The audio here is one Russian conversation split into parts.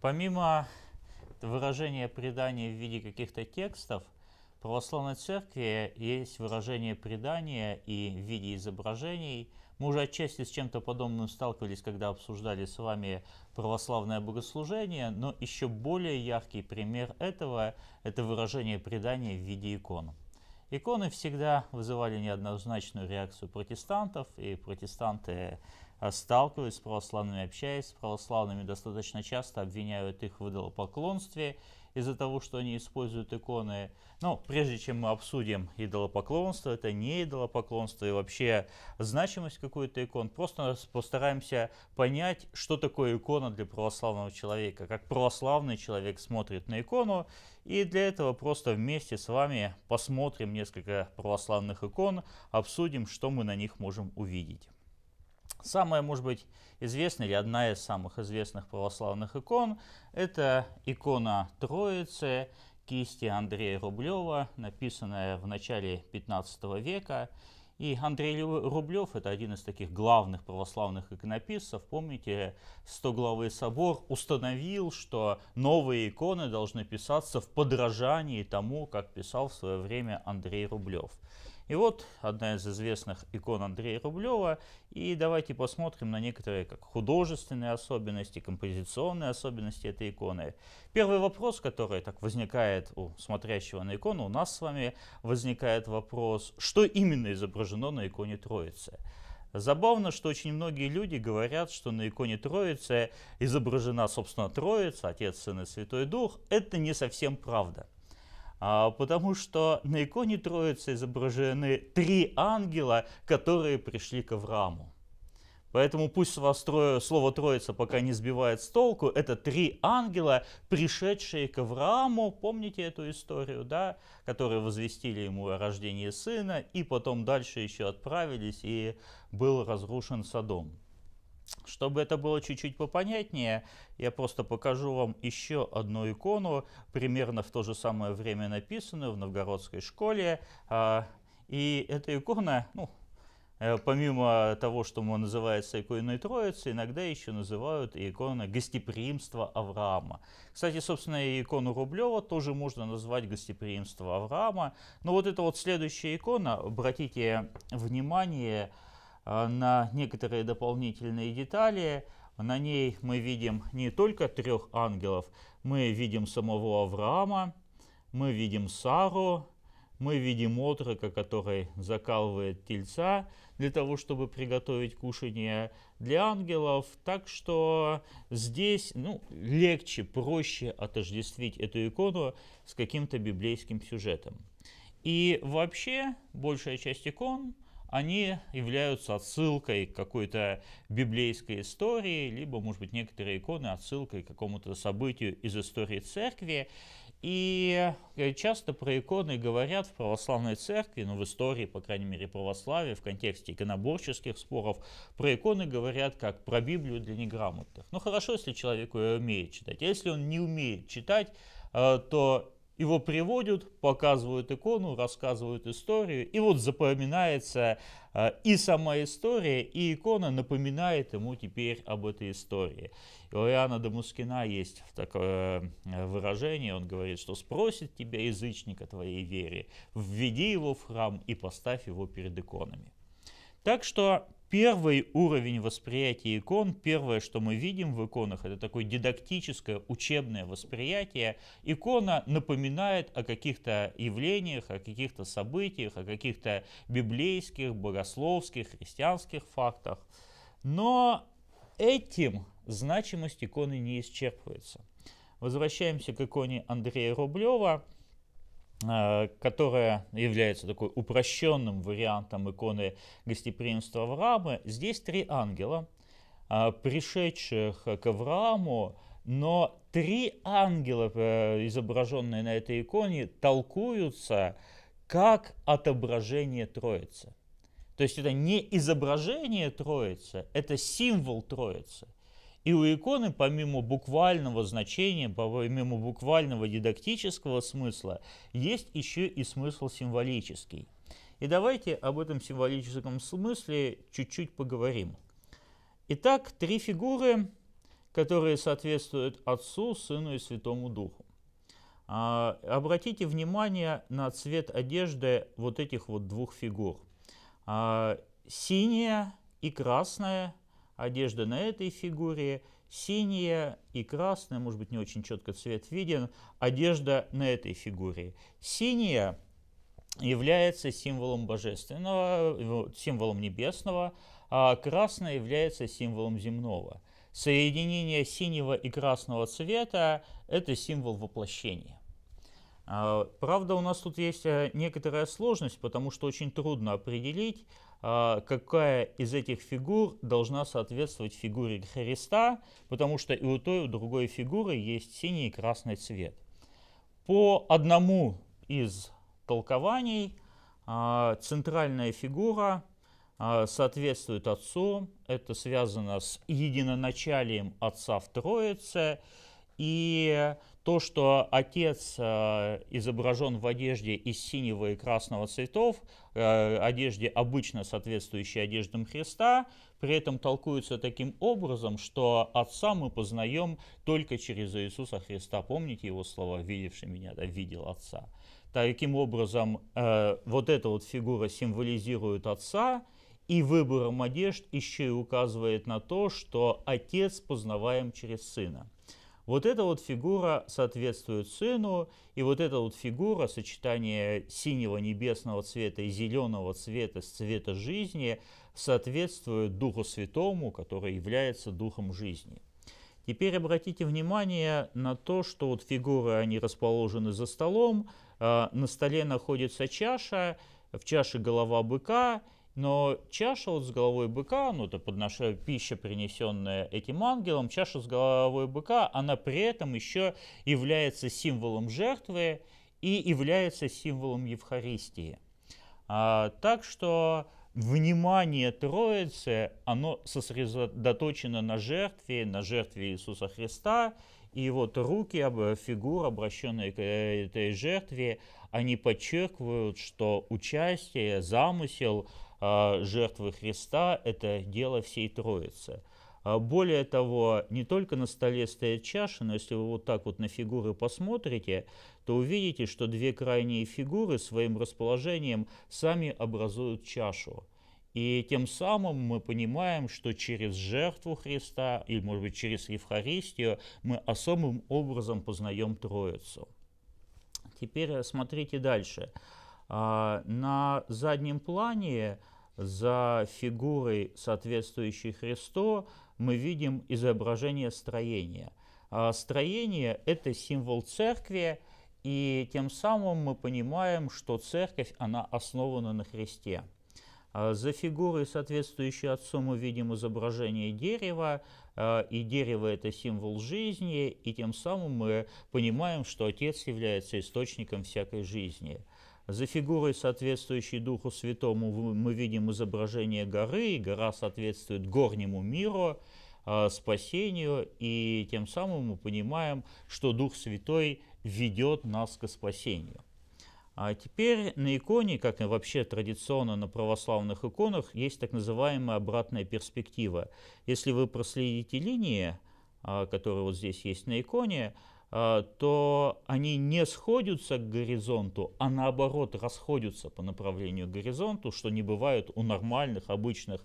Помимо выражения предания в виде каких-то текстов, в православной церкви есть выражение предания и в виде изображений. Мы уже отчасти с чем-то подобным сталкивались, когда обсуждали с вами православное богослужение, но еще более яркий пример этого – это выражение предания в виде икон. Иконы всегда вызывали неоднозначную реакцию протестантов, и протестанты Э, сталкиваюсь с православными, общаюсь с православными, достаточно часто обвиняют их в идолопоклонстве из-за того, что они используют иконы. Но ну, прежде чем мы обсудим идолопоклонство, это не идолопоклонство и вообще значимость какой-то икон, просто постараемся понять, что такое икона для православного человека, как православный человек смотрит на икону, и для этого просто вместе с вами посмотрим несколько православных икон, обсудим, что мы на них можем увидеть. Самая, может быть, известная или одна из самых известных православных икон – это икона Троицы кисти Андрея Рублева, написанная в начале 15 века. И Андрей Рублев – это один из таких главных православных иконописцев. Помните, 100 собор установил, что новые иконы должны писаться в подражании тому, как писал в свое время Андрей Рублев. И вот одна из известных икон Андрея Рублева. И давайте посмотрим на некоторые как художественные особенности, композиционные особенности этой иконы. Первый вопрос, который так возникает у смотрящего на икону, у нас с вами возникает вопрос, что именно изображено на иконе Троицы. Забавно, что очень многие люди говорят, что на иконе Троицы изображена, собственно, Троица, Отец, Сын и Святой Дух. Это не совсем правда. А, потому что на иконе Троицы изображены три ангела, которые пришли к Аврааму. Поэтому пусть вас трое, слово «троица» пока не сбивает с толку. Это три ангела, пришедшие к Аврааму. Помните эту историю, да? Которые возвестили ему о рождении сына и потом дальше еще отправились и был разрушен Содом. Чтобы это было чуть-чуть попонятнее, я просто покажу вам еще одну икону, примерно в то же самое время написанную в новгородской школе. А, и эта икона, ну, э, помимо того, что мы называется иконой Троицы, иногда еще называют икона гостеприимства Авраама. Кстати, собственно, и икону Рублева тоже можно назвать гостеприимство Авраама. Но вот эта вот следующая икона, обратите внимание, Э, на некоторые дополнительные детали. На ней мы видим не только трех ангелов, мы видим самого Авраама, мы видим Сару, мы видим отрока, который закалывает тельца для того, чтобы приготовить кушание для ангелов. Так что здесь ну, легче, проще отождествить эту икону с каким-то библейским сюжетом. И вообще большая часть икон – они являются отсылкой к какой-то библейской истории, либо, может быть, некоторые иконы отсылкой к какому-то событию из истории церкви. И э, часто про иконы говорят в православной церкви, ну в истории, по крайней мере, православия, в контексте иконоборческих споров, про иконы говорят как про Библию для неграмотных. Ну хорошо, если человек ее умеет читать. А если он не умеет читать, э, то его приводят, показывают икону, рассказывают историю. И вот запоминается э, и сама история, и икона напоминает ему теперь об этой истории. И у Иоанна Дамускина есть такое э, выражение, он говорит, что спросит тебя язычник о твоей вере, введи его в храм и поставь его перед иконами. Так что Первый уровень восприятия икон, первое, что мы видим в иконах, это такое дидактическое, учебное восприятие. Икона напоминает о каких-то явлениях, о каких-то событиях, о каких-то библейских, богословских, христианских фактах. Но этим значимость иконы не исчерпывается. Возвращаемся к иконе Андрея Рублева – Э, которая является такой упрощенным вариантом иконы гостеприимства Авраама, здесь три ангела, э, пришедших к Аврааму, но три ангела, э, изображенные на этой иконе, толкуются как отображение Троицы. То есть это не изображение Троицы, это символ Троицы – и у иконы, помимо буквального значения, помимо буквального дидактического смысла, есть еще и смысл символический. И давайте об этом символическом смысле чуть-чуть поговорим. Итак, три фигуры, которые соответствуют Отцу, Сыну и Святому Духу. А, обратите внимание на цвет одежды вот этих вот двух фигур. А, синяя и красная одежда на этой фигуре, синяя и красная, может быть, не очень четко цвет виден, одежда на этой фигуре. Синяя является символом божественного, символом небесного, а красная является символом земного. Соединение синего и красного цвета – это символ воплощения. А, правда, у нас тут есть э, некоторая сложность, потому что очень трудно определить, а, какая из этих фигур должна соответствовать фигуре Христа, потому что и у той, и у другой фигуры есть синий и красный цвет. По одному из толкований а, центральная фигура а, соответствует Отцу. Это связано с единоначалием Отца в Троице. И то, что отец э, изображен в одежде из синего и красного цветов, э, одежде обычно соответствующей одеждам Христа, при этом толкуется таким образом, что Отца мы познаем только через Иисуса Христа. Помните его слова «видевший меня, да, видел Отца». Таким образом, э, вот эта вот фигура символизирует Отца, и выбором одежд еще и указывает на то, что Отец познаваем через Сына. Вот эта вот фигура соответствует сыну, и вот эта вот фигура, сочетание синего небесного цвета и зеленого цвета с цвета жизни, соответствует Духу Святому, который является Духом жизни. Теперь обратите внимание на то, что вот фигуры, они расположены за столом, а, на столе находится чаша, в чаше голова быка, но чаша вот с головой быка, ну это подноша, пища, принесенная этим ангелом, чаша с головой быка, она при этом еще является символом жертвы и является символом Евхаристии. А, так что внимание Троицы, оно сосредоточено на жертве, на жертве Иисуса Христа, и вот руки, фигура обращенные к этой жертве, они подчеркивают, что участие, замысел – а, жертвы Христа – это дело всей Троицы. А, более того, не только на столе стоит чаша, но если вы вот так вот на фигуры посмотрите, то увидите, что две крайние фигуры своим расположением сами образуют чашу. И тем самым мы понимаем, что через жертву Христа, или, может быть, через Евхаристию, мы особым образом познаем Троицу. Теперь смотрите дальше. А, на заднем плане за фигурой, соответствующей Христу, мы видим изображение строения. А строение – это символ церкви, и тем самым мы понимаем, что церковь, она основана на Христе. А за фигурой, соответствующей отцу, мы видим изображение дерева, а, и дерево – это символ жизни, и тем самым мы понимаем, что отец является источником всякой жизни. За фигурой, соответствующей Духу Святому, мы видим изображение горы, и гора соответствует горнему миру, а, спасению, и тем самым мы понимаем, что Дух Святой ведет нас к спасению. А теперь на иконе, как и вообще традиционно на православных иконах, есть так называемая обратная перспектива. Если вы проследите линии, а, которые вот здесь есть на иконе, а, то они не сходятся к горизонту, а наоборот расходятся по направлению к горизонту, что не бывает у нормальных, обычных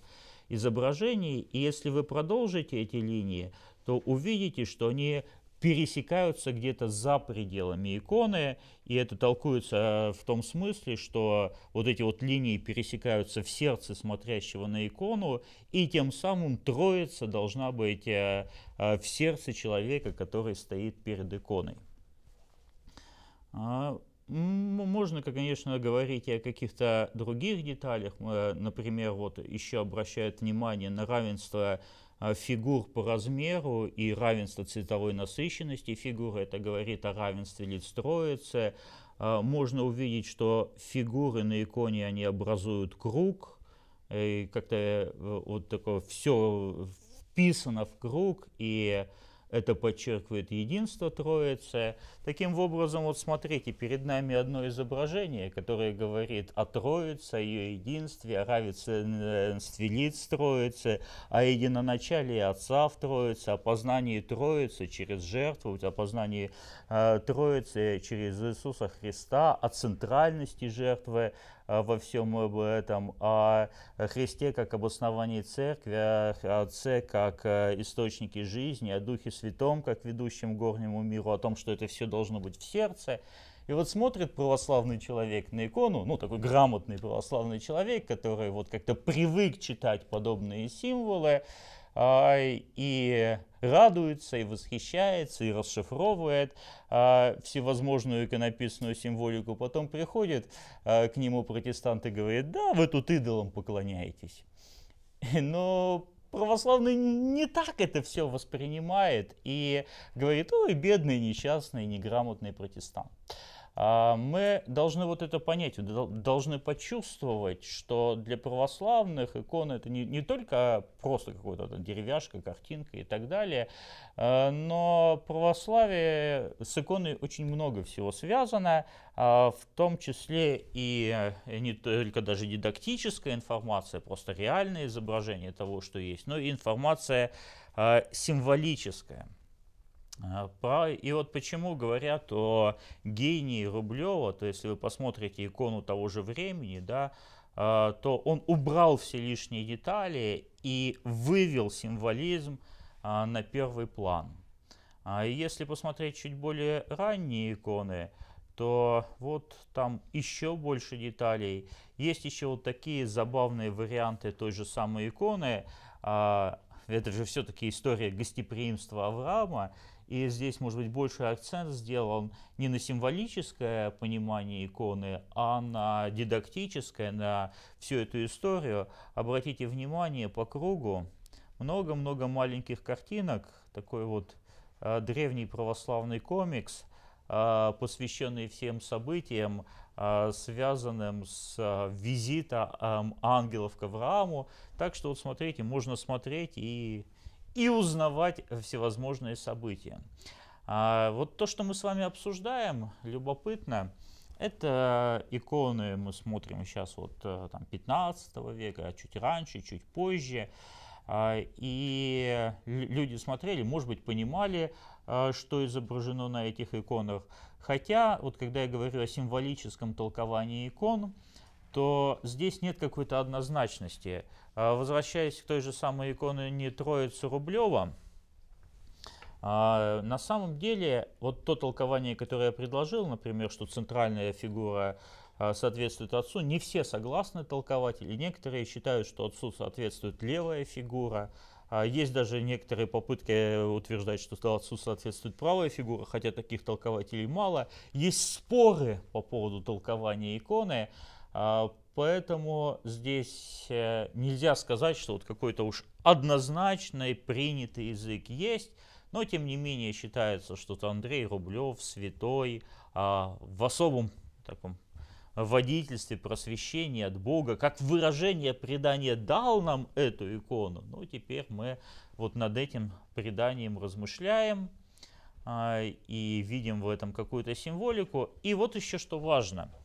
изображений. И если вы продолжите эти линии, то увидите, что они пересекаются где-то за пределами иконы, и это толкуется э, в том смысле, что вот эти вот линии пересекаются в сердце смотрящего на икону, и тем самым троица должна быть э, э, в сердце человека, который стоит перед иконой. А, можно, конечно, говорить и о каких-то других деталях. Например, вот еще обращают внимание на равенство Э, фигур по размеру и равенство цветовой насыщенности фигуры. Это говорит о равенстве лиц троицы. Э, можно увидеть, что фигуры на иконе, они образуют круг. И как-то э, вот такое все вписано в круг. И это подчеркивает единство Троицы. Таким образом, вот смотрите, перед нами одно изображение, которое говорит о Троице, ее единстве, о равенстве лиц Троицы, о единоначалии Отца в Троице, о познании Троицы через жертву, о познании э, Троицы через Иисуса Христа, о центральности жертвы, Э, во всем этом, о Христе как обосновании церкви, о Отце как э, источнике жизни, о Духе Святом как ведущем горнему миру, о том, что это все должно быть в сердце. И вот смотрит православный человек на икону, ну такой грамотный православный человек, который вот как-то привык читать подобные символы, а, и радуется и восхищается и расшифровывает а, всевозможную иконописную символику. Потом приходит а, к нему протестант и говорит, да, вы тут идолам поклоняетесь. Но православный не так это все воспринимает и говорит, ой, бедный, несчастный, неграмотный протестант. А мы должны вот это понять, должны почувствовать, что для православных икона это не, не только просто какая-то деревяшка, картинка и так далее, э, но православие с иконой очень много всего связано, э, в том числе и э, не только даже дидактическая информация, просто реальное изображение того, что есть, но и информация символическая. А, и вот почему говорят о гении Рублева, то если вы посмотрите икону того же времени, да, а, то он убрал все лишние детали и вывел символизм а, на первый план. Если посмотреть чуть более ранние иконы, то вот там еще больше деталей. Есть еще вот такие забавные варианты той же самой иконы. Это же все-таки история гостеприимства Авраама. И здесь, может быть, больше акцент сделан не на символическое понимание иконы, а на дидактическое, на всю эту историю. Обратите внимание по кругу, много-много маленьких картинок, такой вот э, древний православный комикс, э, посвященный всем событиям, э, связанным с э, визита э, ангелов к Аврааму. Так что вот смотрите, можно смотреть и и узнавать э, всевозможные события. А вот то, что мы с вами обсуждаем, любопытно. Это иконы мы смотрим сейчас вот э, там 15 века, а чуть раньше, чуть позже. А, и люди смотрели, может быть, понимали, э, что изображено на этих иконах. Хотя, вот когда я говорю о символическом толковании икон, то здесь нет какой-то однозначности. А, возвращаясь к той же самой иконе не Троицы Рублева, а, на самом деле, вот то толкование, которое я предложил, например, что центральная фигура а, соответствует отцу, не все согласны толкователи. Некоторые считают, что отцу соответствует левая фигура. Есть даже некоторые попытки утверждать, что отцу соответствует правая фигура, хотя таких толкователей мало. Есть споры по поводу толкования иконы. А, поэтому здесь э, нельзя сказать, что вот какой-то уж однозначный принятый язык есть, но тем не менее считается, что -то Андрей Рублев, святой, а, в особом таком водительстве, просвещении от Бога, как выражение предания дал нам эту икону. Ну, теперь мы вот над этим преданием размышляем а, и видим в этом какую-то символику. И вот еще что важно –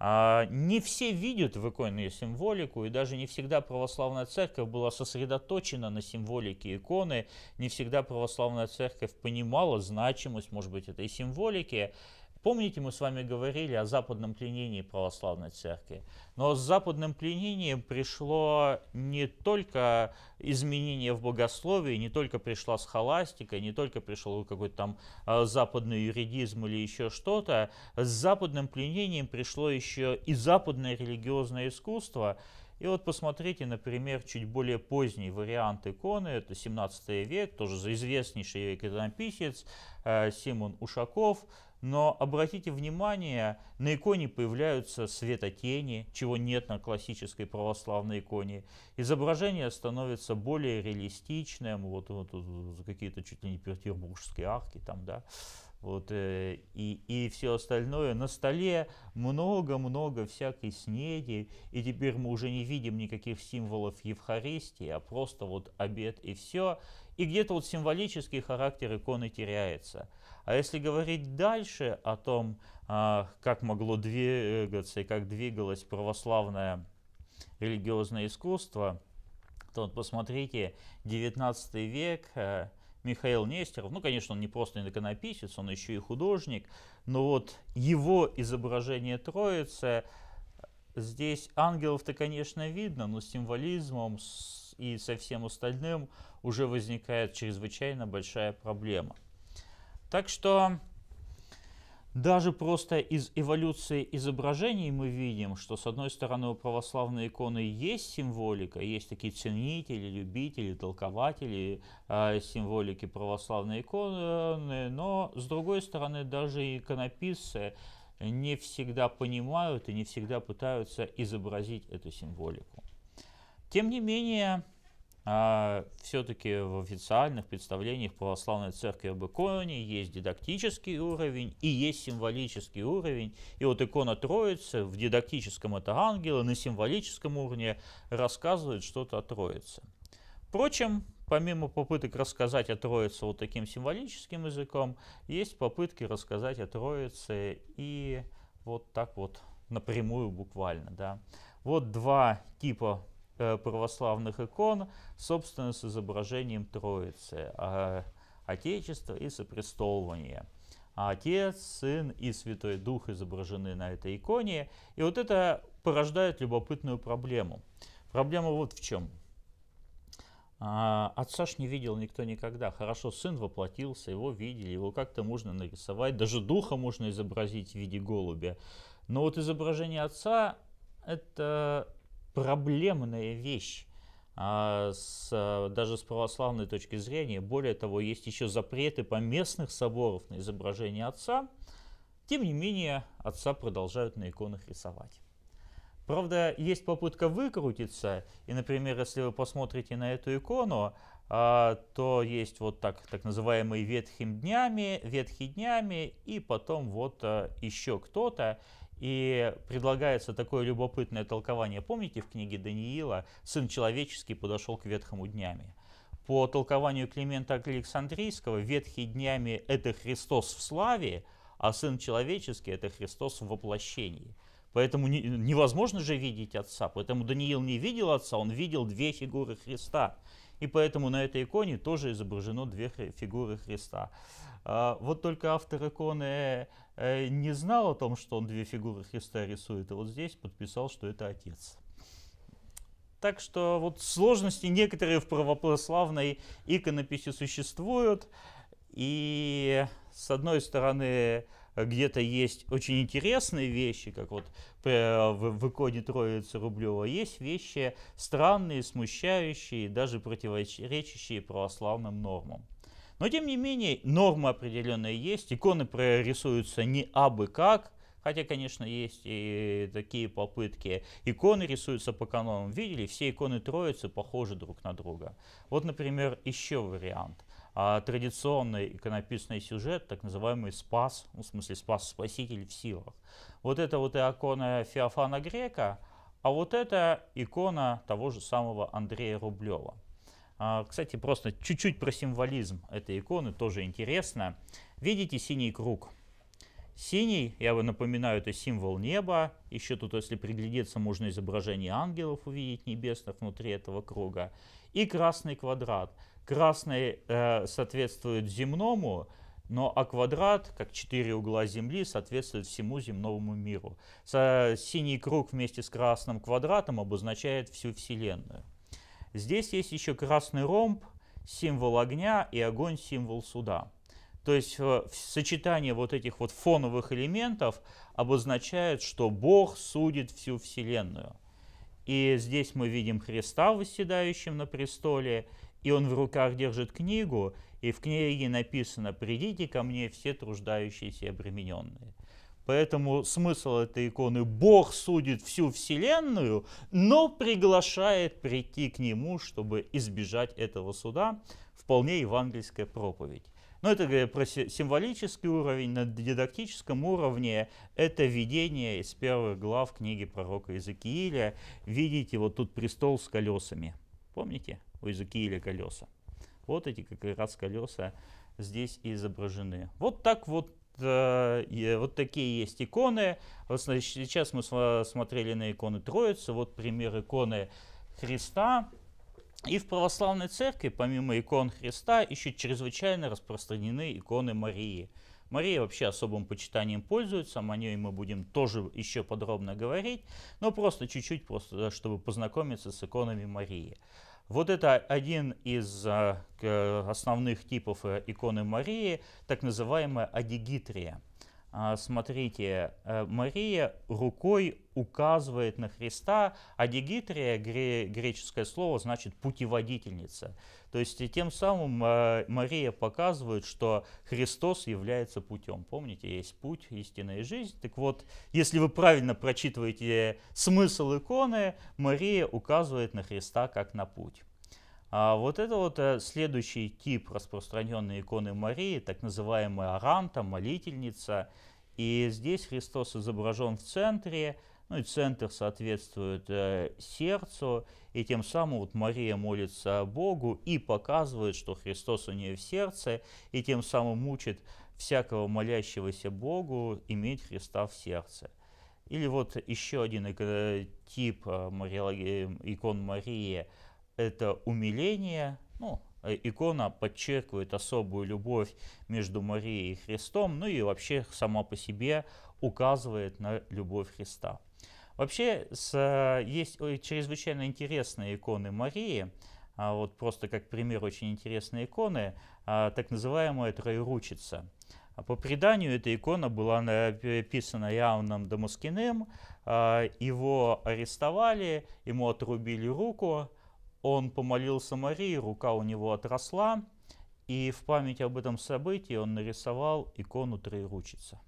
а, не все видят в иконе символику, и даже не всегда православная церковь была сосредоточена на символике иконы, не всегда православная церковь понимала значимость, может быть, этой символики. Помните, мы с вами говорили о западном пленении православной церкви, но с западным пленением пришло не только изменение в богословии, не только пришла схоластика, не только пришел какой-то там а, западный юридизм или еще что-то, с западным пленением пришло еще и западное религиозное искусство, и вот посмотрите, например, чуть более поздний вариант иконы, это 17 век, тоже за известнейший иконописец э, Симон Ушаков, но обратите внимание, на иконе появляются светотени, чего нет на классической православной иконе. Изображение становится более реалистичным, вот, вот, вот какие-то чуть ли не петербургские арки там, да, вот, э, и, и все остальное. На столе много-много всякой снеди, и теперь мы уже не видим никаких символов Евхаристии, а просто вот обед и все. И где-то вот символический характер иконы теряется. А если говорить дальше о том, а, как могло двигаться и как двигалось православное религиозное искусство, то вот посмотрите, 19 век, э, Михаил Нестеров, ну, конечно, он не просто иконописец, он еще и художник, но вот его изображение Троицы, здесь ангелов-то, конечно, видно, но символизмом и со всем остальным – уже возникает чрезвычайно большая проблема. Так что даже просто из эволюции изображений мы видим, что с одной стороны у православной иконы есть символика, есть такие ценители, любители, толкователи э, символики православной иконы, но с другой стороны даже иконописцы не всегда понимают и не всегда пытаются изобразить эту символику. Тем не менее, а, все-таки в официальных представлениях православной церкви об иконе есть дидактический уровень и есть символический уровень. И вот икона Троицы в дидактическом это ангелы, на символическом уровне рассказывает что-то о Троице. Впрочем, помимо попыток рассказать о Троице вот таким символическим языком, есть попытки рассказать о Троице и вот так вот напрямую буквально. Да. Вот два типа Э, православных икон, собственно, с изображением Троицы, а, Отечество и Сопрестолование. А Отец, Сын и Святой Дух изображены на этой иконе. И вот это порождает любопытную проблему. Проблема вот в чем. А, отца ж не видел никто никогда. Хорошо, сын воплотился, его видели, его как-то можно нарисовать. Даже духа можно изобразить в виде голубя. Но вот изображение отца – это проблемная вещь а, с, а, даже с православной точки зрения. Более того, есть еще запреты по местных соборов на изображение отца. Тем не менее, отца продолжают на иконах рисовать. Правда, есть попытка выкрутиться, и, например, если вы посмотрите на эту икону, а, то есть вот так, так называемые ветхим днями, ветхи днями, и потом вот еще кто-то. И предлагается такое любопытное толкование. Помните в книге Даниила «Сын человеческий подошел к ветхому днями»? По толкованию Климента Александрийского, ветхие днями – это Христос в славе, а Сын человеческий – это Христос в воплощении. Поэтому невозможно же видеть Отца. Поэтому Даниил не видел Отца, он видел две фигуры Христа. И поэтому на этой иконе тоже изображено две фигуры Христа. А, вот только автор иконы э, не знал о том, что он две фигуры Христа рисует, и вот здесь подписал, что это отец. Так что вот сложности некоторые в православной иконописи существуют. И с одной стороны, где-то есть очень интересные вещи, как вот э, в иконе Троицы Рублева, есть вещи странные, смущающие, даже противоречащие православным нормам. Но, тем не менее, нормы определенные есть, иконы рисуются не абы как, Хотя, конечно, есть и такие попытки. Иконы рисуются по канонам. Видели, все иконы Троицы похожи друг на друга. Вот, например, еще вариант. А традиционный иконописный сюжет, так называемый спас, ну, в смысле спас-спаситель в силах. Вот это вот икона Феофана Грека, а вот это икона того же самого Андрея Рублева. А, кстати, просто чуть-чуть про символизм этой иконы, тоже интересно. Видите синий круг? Синий, я вам напоминаю, это символ неба. Еще тут, если приглядеться, можно изображение ангелов увидеть небесных внутри этого круга и красный квадрат. Красный э, соответствует земному, но а квадрат, как четыре угла Земли, соответствует всему земному миру. Со, синий круг вместе с красным квадратом обозначает всю Вселенную. Здесь есть еще красный ромб, символ огня, и огонь — символ суда. То есть э, сочетание вот этих вот фоновых элементов обозначает, что Бог судит всю Вселенную — и здесь мы видим Христа восседающим на престоле, и он в руках держит книгу, и в книге написано «Придите ко мне все труждающиеся и обремененные». Поэтому смысл этой иконы – Бог судит всю Вселенную, но приглашает прийти к Нему, чтобы избежать этого суда. Вполне евангельская проповедь. Но ну, это говоря, про символический уровень, на дидактическом уровне это видение из первых глав книги пророка Иезекииля. Видите, вот тут престол с колесами. Помните у Иезекииля колеса? Вот эти как раз колеса здесь изображены. Вот так вот э, э, вот такие есть иконы. сейчас мы смотрели на иконы Троицы. Вот пример иконы Христа. И в православной церкви, помимо икон Христа, еще чрезвычайно распространены иконы Марии. Мария вообще особым почитанием пользуется, о ней мы будем тоже еще подробно говорить, но просто чуть-чуть, просто э, чтобы познакомиться с иконами Марии. Вот это один из э, основных типов э, иконы Марии, так называемая адигитрия. А, смотрите, э, Мария рукой указывает на Христа, а Дегитрия греческое слово, значит путеводительница. То есть тем самым э, Мария показывает, что Христос является путем. Помните, есть путь, истинная жизнь. Так вот, если вы правильно прочитываете смысл иконы, Мария указывает на Христа как на путь. А вот это вот э, следующий тип распространенной иконы Марии, так называемая аранта, молительница. И здесь Христос изображен в центре, ну и центр соответствует э, сердцу, и тем самым вот Мария молится Богу и показывает, что Христос у нее в сердце, и тем самым мучит всякого молящегося Богу иметь Христа в сердце. Или вот еще один э, тип э, икон Марии – это умиление, ну, э, икона подчеркивает особую любовь между Марией и Христом, ну и вообще сама по себе указывает на любовь Христа. Вообще с, э, есть э, чрезвычайно интересные иконы Марии, а вот просто как пример очень интересные иконы, а, так называемая Троеручица. А по преданию, эта икона была написана Иоанном Дамаскиным, его арестовали, ему отрубили руку, он помолился Марии, рука у него отросла, и в память об этом событии он нарисовал икону Троеручица.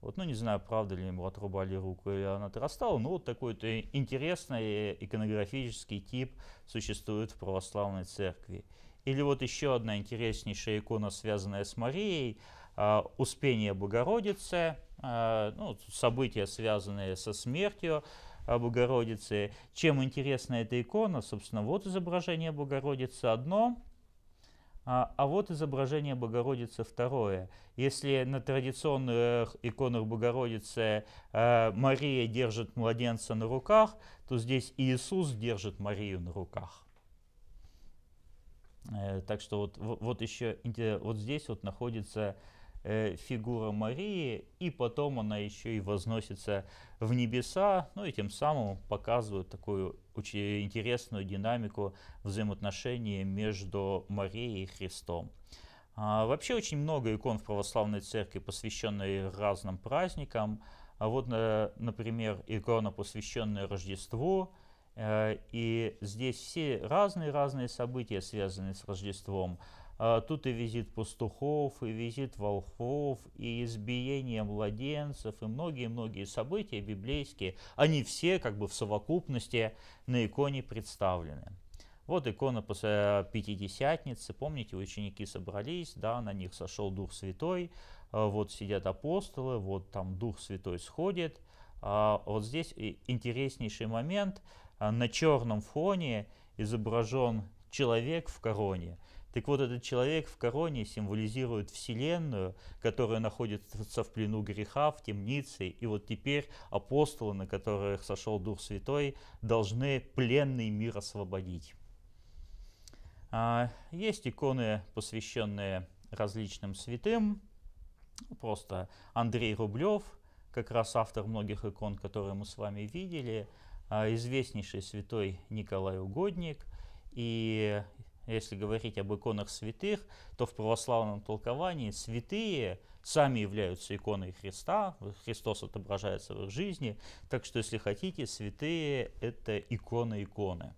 Вот, ну, не знаю, правда ли ему отрубали руку или она отрастала, но вот такой-то интересный иконографический тип существует в православной церкви. Или вот еще одна интереснейшая икона, связанная с Марией, а, Успение Богородицы, а, ну, события, связанные со смертью, Богородицы. Чем интересна эта икона? Собственно, вот изображение Богородицы одно, а, а вот изображение Богородицы второе. Если на традиционных э, иконах Богородицы э, Мария держит младенца на руках, то здесь Иисус держит Марию на руках. Э, так что вот, вот еще вот здесь вот находится Э, фигура Марии, и потом она еще и возносится в небеса, ну и тем самым показывает такую очень интересную динамику взаимоотношений между Марией и Христом. А, вообще очень много икон в православной церкви, посвященные разным праздникам. А вот, э, например, икона, посвященная Рождеству, э, и здесь все разные-разные события, связанные с Рождеством. А, тут и визит пастухов, и визит волхвов, и избиение младенцев, и многие-многие события библейские, они все как бы в совокупности на иконе представлены. Вот икона э, Пятидесятницы, помните, ученики собрались, да, на них сошел Дух Святой, а, вот сидят апостолы, вот там Дух Святой сходит. А, вот здесь интереснейший момент, на черном фоне изображен человек в короне. Так вот, этот человек в короне символизирует Вселенную, которая находится в плену греха, в темнице, и вот теперь апостолы, на которых сошел Дух Святой, должны пленный мир освободить. А, есть иконы, посвященные различным святым, просто Андрей Рублев, как раз автор многих икон, которые мы с вами видели, а, известнейший святой Николай Угодник, и если говорить об иконах святых, то в православном толковании святые сами являются иконой Христа, Христос отображается в их жизни, так что, если хотите, святые – это икона иконы.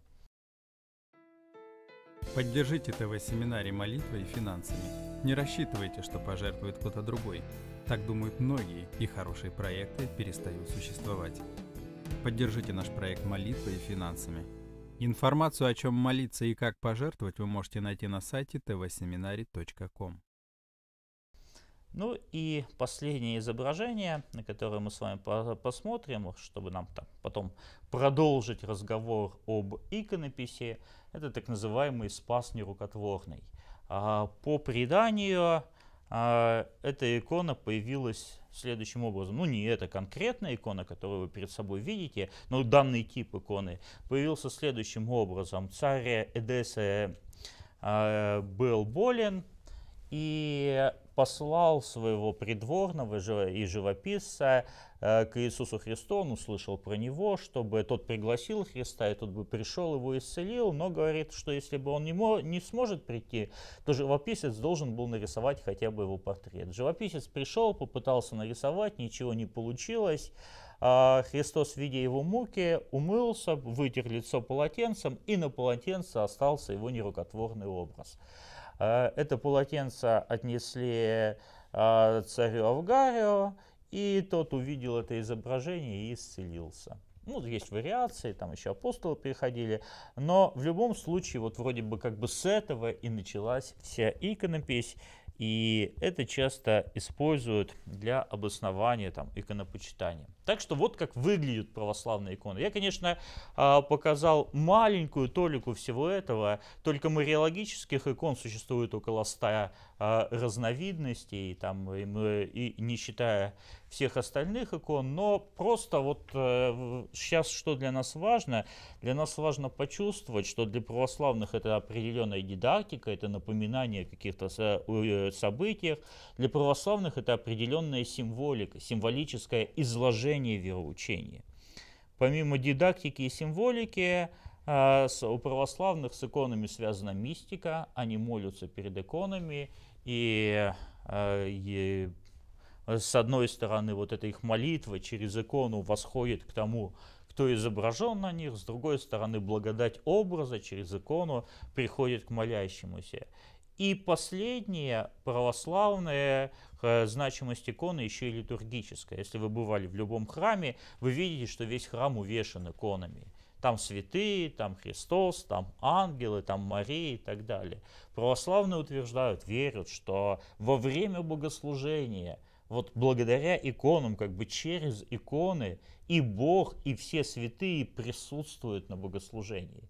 Поддержите ТВ-семинарий молитвой и финансами. Не рассчитывайте, что пожертвует кто-то другой. Так думают многие, и хорошие проекты перестают существовать. Поддержите наш проект молитвой и финансами – Информацию, о чем молиться и как пожертвовать, вы можете найти на сайте tvseminary.com. Ну и последнее изображение, на которое мы с вами посмотрим, чтобы нам там потом продолжить разговор об иконописи, это так называемый спас нерукотворный. А, по преданию, а, эта икона появилась следующим образом. Ну, не эта конкретная икона, которую вы перед собой видите, но данный тип иконы появился следующим образом. Царь Эдессе э, был болен, и послал своего придворного и живописца э, к Иисусу Христу, он услышал про него, чтобы тот пригласил Христа, и тот бы пришел, его исцелил, но говорит, что если бы он не, мог, не сможет прийти, то живописец должен был нарисовать хотя бы его портрет. Живописец пришел, попытался нарисовать, ничего не получилось. А, Христос, видя его муки, умылся, вытер лицо полотенцем, и на полотенце остался его нерукотворный образ. Э, это полотенце отнесли э, царю Авгарию, и тот увидел это изображение и исцелился. Ну, есть вариации, там еще апостолы приходили, но в любом случае, вот вроде бы как бы с этого и началась вся иконопись, и это часто используют для обоснования там, иконопочитания. Так что вот как выглядят православные иконы. Я, конечно, а, показал маленькую толику всего этого. Только мариологических икон существует около 100 а, разновидностей, там, и, и не считая всех остальных икон, но просто вот сейчас э, что для нас важно? Для нас важно почувствовать, что для православных это определенная дидактика, это напоминание о каких-то э, событиях, для православных это определенная символика, символическое изложение вероучения. Помимо дидактики и символики, Э, у православных с иконами связана мистика, они молятся перед иконами, и, э, и с одной стороны вот эта их молитва через икону восходит к тому, кто изображен на них, с другой стороны благодать образа через икону приходит к молящемуся. И последняя православная э, значимость иконы еще и литургическая. Если вы бывали в любом храме, вы видите, что весь храм увешан иконами. Там святые, там Христос, там ангелы, там Мария и так далее. Православные утверждают, верят, что во время богослужения, вот благодаря иконам, как бы через иконы, и Бог, и все святые присутствуют на богослужении.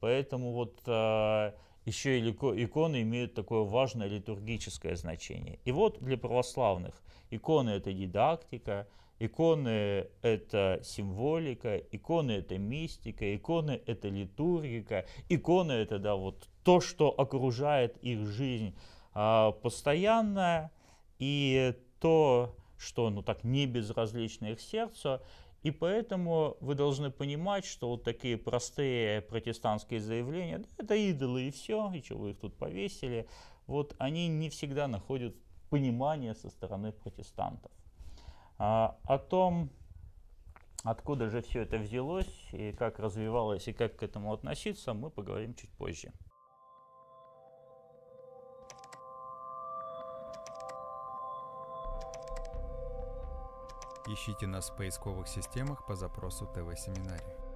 Поэтому вот э, еще и иконы имеют такое важное литургическое значение. И вот для православных иконы – это дидактика – Иконы – это символика, иконы – это мистика, иконы – это литургика, иконы – это да, вот то, что окружает их жизнь а, постоянная, и то, что ну, так не безразлично их сердцу. И поэтому вы должны понимать, что вот такие простые протестантские заявления, да, это идолы и все, и чего вы их тут повесили, вот они не всегда находят понимание со стороны протестантов. А, о том, откуда же все это взялось, и как развивалось, и как к этому относиться, мы поговорим чуть позже. Ищите нас в поисковых системах по запросу ТВ-семинарий.